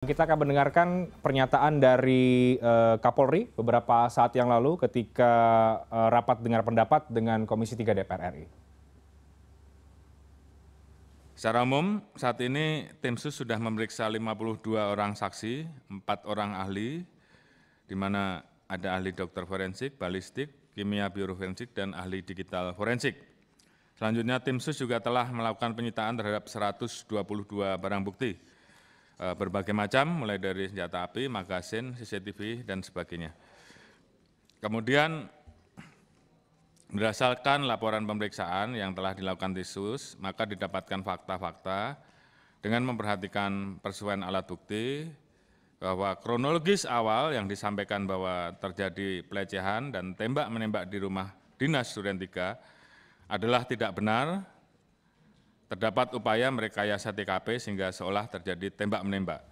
Kita akan mendengarkan pernyataan dari uh, Kapolri beberapa saat yang lalu ketika uh, rapat dengar pendapat dengan Komisi 3 DPR RI. Secara umum, saat ini tim sus sudah memeriksa 52 orang saksi, 4 orang ahli, di mana ada ahli dokter forensik, balistik, kimia bioforensik, dan ahli digital forensik. Selanjutnya, tim sus juga telah melakukan penyitaan terhadap 122 barang bukti, Eh, berbagai macam, mulai dari senjata api, magasin, CCTV, dan sebagainya. Kemudian, berdasarkan laporan pemeriksaan yang telah dilakukan Tisus, maka didapatkan fakta-fakta dengan memperhatikan persesuaian alat bukti, bahwa kronologis awal yang disampaikan bahwa terjadi pelecehan dan tembak-menembak di rumah dinas Duren 3 adalah tidak benar terdapat upaya merekayasa tkp sehingga seolah terjadi tembak menembak